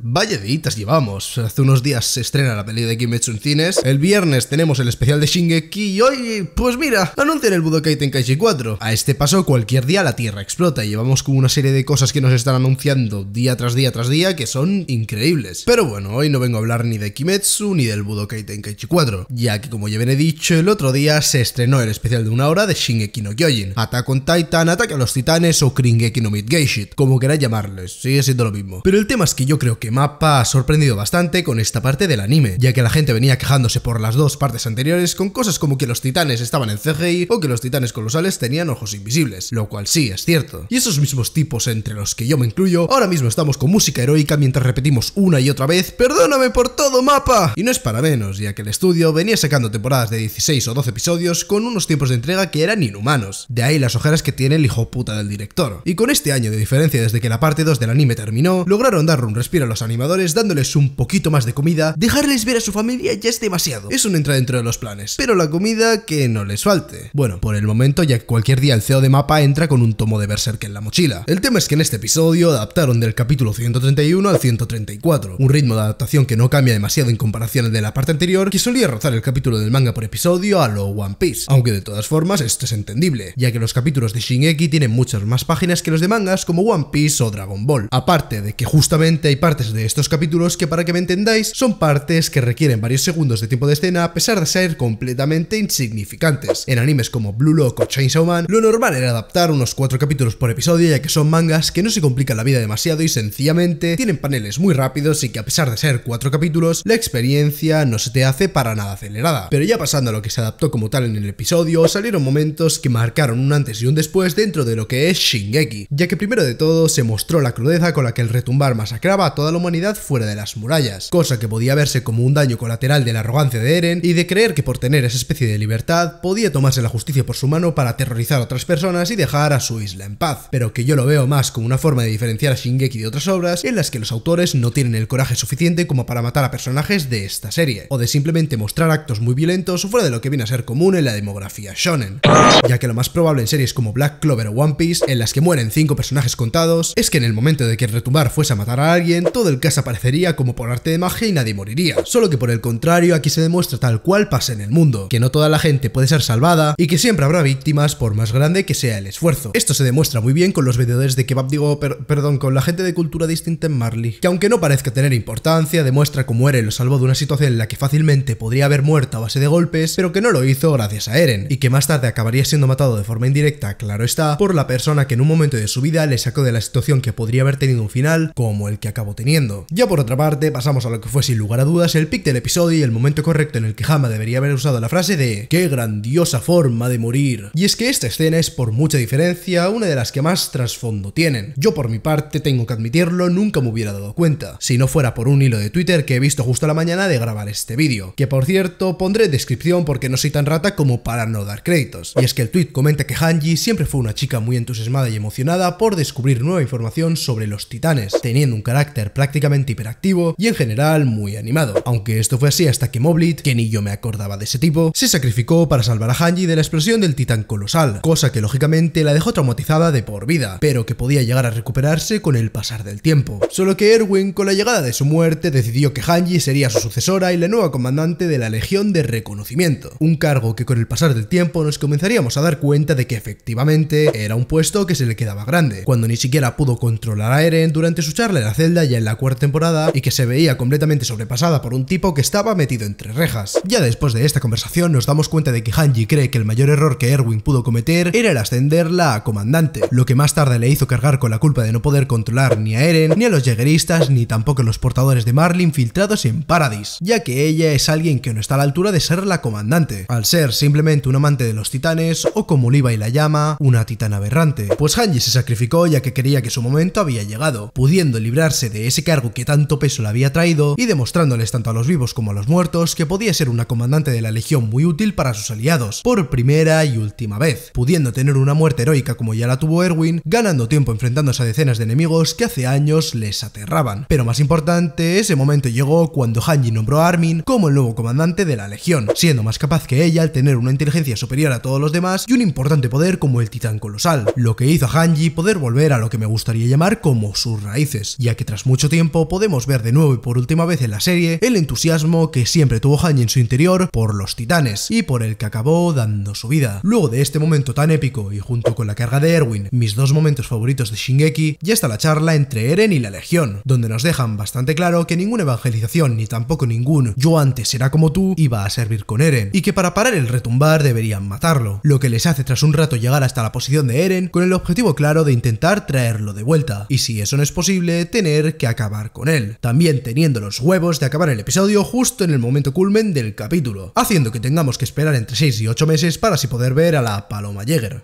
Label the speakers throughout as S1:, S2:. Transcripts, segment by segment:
S1: Valleditas, llevamos. Hace unos días se estrena la peli de Kimetsu en cines. El viernes tenemos el especial de Shingeki y hoy, pues mira, anuncian el Budokai Tenkaichi 4. A este paso, cualquier día la Tierra explota y llevamos con una serie de cosas que nos están anunciando día tras día tras día que son increíbles. Pero bueno, hoy no vengo a hablar ni de Kimetsu ni del Budokai Tenkaichi 4, ya que como ya bien he dicho, el otro día se estrenó el especial de una hora de Shingeki no Kyojin. Ataca on Titan, Ataque a los Titanes o Kringeki no Midgeishit, como queráis llamarles, sigue siendo lo mismo. Pero el tema es que yo creo que Mapa ha sorprendido bastante con esta parte del anime, ya que la gente venía quejándose por las dos partes anteriores con cosas como que los titanes estaban en CGI o que los titanes colosales tenían ojos invisibles, lo cual sí es cierto. Y esos mismos tipos entre los que yo me incluyo, ahora mismo estamos con música heroica mientras repetimos una y otra vez, perdóname por todo Mapa. Y no es para menos, ya que el estudio venía sacando temporadas de 16 o 12 episodios con unos tiempos de entrega que eran inhumanos, de ahí las ojeras que tiene el hijo puta del director. Y con este año de diferencia desde que la parte 2 del anime terminó, lograron dar un respiro a los animadores dándoles un poquito más de comida, dejarles ver a su familia ya es demasiado. Eso no entra dentro de los planes, pero la comida que no les falte. Bueno, por el momento ya que cualquier día el CEO de Mapa entra con un tomo de Berserk en la mochila. El tema es que en este episodio adaptaron del capítulo 131 al 134, un ritmo de adaptación que no cambia demasiado en comparación de la parte anterior, que solía rozar el capítulo del manga por episodio a lo One Piece, aunque de todas formas esto es entendible, ya que los capítulos de Shingeki tienen muchas más páginas que los de mangas como One Piece o Dragon Ball, aparte de que justamente hay partes de estos capítulos que para que me entendáis son partes que requieren varios segundos de tiempo de escena a pesar de ser completamente insignificantes. En animes como Blue Lock o Chainsaw Man, lo normal era adaptar unos 4 capítulos por episodio ya que son mangas que no se complican la vida demasiado y sencillamente tienen paneles muy rápidos y que a pesar de ser cuatro capítulos, la experiencia no se te hace para nada acelerada. Pero ya pasando a lo que se adaptó como tal en el episodio, salieron momentos que marcaron un antes y un después dentro de lo que es Shingeki, ya que primero de todo se mostró la crudeza con la que el retumbar masacraba a toda la humanidad fuera de las murallas, cosa que podía verse como un daño colateral de la arrogancia de Eren y de creer que por tener esa especie de libertad podía tomarse la justicia por su mano para aterrorizar a otras personas y dejar a su isla en paz, pero que yo lo veo más como una forma de diferenciar a Shingeki de otras obras en las que los autores no tienen el coraje suficiente como para matar a personajes de esta serie, o de simplemente mostrar actos muy violentos fuera de lo que viene a ser común en la demografía shonen, ya que lo más probable en series como Black Clover o One Piece, en las que mueren cinco personajes contados, es que en el momento de que el retumbar fuese a matar a alguien, todo el caso aparecería como por arte de magia y nadie moriría. Solo que por el contrario aquí se demuestra tal cual pasa en el mundo, que no toda la gente puede ser salvada y que siempre habrá víctimas por más grande que sea el esfuerzo. Esto se demuestra muy bien con los vendedores de kebab, digo, perdón, con la gente de cultura distinta en Marley, que aunque no parezca tener importancia, demuestra cómo Eren lo salvó de una situación en la que fácilmente podría haber muerto a base de golpes, pero que no lo hizo gracias a Eren, y que más tarde acabaría siendo matado de forma indirecta, claro está, por la persona que en un momento de su vida le sacó de la situación que podría haber tenido un final como el que acabó teniendo. Ya por otra parte, pasamos a lo que fue sin lugar a dudas el pic del episodio y el momento correcto en el que Hama debería haber usado la frase de ¡Qué grandiosa forma de morir! Y es que esta escena es por mucha diferencia una de las que más trasfondo tienen. Yo por mi parte tengo que admitirlo, nunca me hubiera dado cuenta, si no fuera por un hilo de Twitter que he visto justo a la mañana de grabar este vídeo, que por cierto pondré en descripción porque no soy tan rata como para no dar créditos. Y es que el tweet comenta que Hanji siempre fue una chica muy entusiasmada y emocionada por descubrir nueva información sobre los titanes, teniendo un carácter prácticamente prácticamente hiperactivo y en general muy animado, aunque esto fue así hasta que Moblit, que ni yo me acordaba de ese tipo, se sacrificó para salvar a Hanji de la explosión del titán colosal, cosa que lógicamente la dejó traumatizada de por vida, pero que podía llegar a recuperarse con el pasar del tiempo. Solo que Erwin, con la llegada de su muerte, decidió que Hanji sería su sucesora y la nueva comandante de la Legión de Reconocimiento, un cargo que con el pasar del tiempo nos comenzaríamos a dar cuenta de que efectivamente era un puesto que se le quedaba grande, cuando ni siquiera pudo controlar a Eren durante su charla en la celda y en la cuarta temporada y que se veía completamente sobrepasada por un tipo que estaba metido entre rejas. Ya después de esta conversación nos damos cuenta de que Hanji cree que el mayor error que Erwin pudo cometer era el ascenderla a comandante, lo que más tarde le hizo cargar con la culpa de no poder controlar ni a Eren, ni a los Jägeristas ni tampoco a los portadores de Marlin filtrados en Paradis, ya que ella es alguien que no está a la altura de ser la comandante, al ser simplemente un amante de los titanes o como Liva y la llama, una titana aberrante. Pues Hanji se sacrificó ya que creía que su momento había llegado, pudiendo librarse de ese cargo que tanto peso le había traído y demostrándoles tanto a los vivos como a los muertos que podía ser una comandante de la legión muy útil para sus aliados, por primera y última vez, pudiendo tener una muerte heroica como ya la tuvo Erwin, ganando tiempo enfrentándose a decenas de enemigos que hace años les aterraban. Pero más importante, ese momento llegó cuando Hanji nombró a Armin como el nuevo comandante de la legión, siendo más capaz que ella al tener una inteligencia superior a todos los demás y un importante poder como el titán colosal, lo que hizo a Hanji poder volver a lo que me gustaría llamar como sus raíces, ya que tras muchos tiempo podemos ver de nuevo y por última vez en la serie el entusiasmo que siempre tuvo Hany en su interior por los titanes y por el que acabó dando su vida. Luego de este momento tan épico y junto con la carga de Erwin, mis dos momentos favoritos de Shingeki, ya está la charla entre Eren y la Legión, donde nos dejan bastante claro que ninguna evangelización ni tampoco ningún yo antes será como tú iba a servir con Eren, y que para parar el retumbar deberían matarlo, lo que les hace tras un rato llegar hasta la posición de Eren con el objetivo claro de intentar traerlo de vuelta, y si eso no es posible, tener que acabar con él, también teniendo los huevos de acabar el episodio justo en el momento culmen del capítulo, haciendo que tengamos que esperar entre 6 y 8 meses para así poder ver a la Paloma Jäger.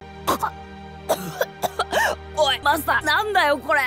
S1: Pues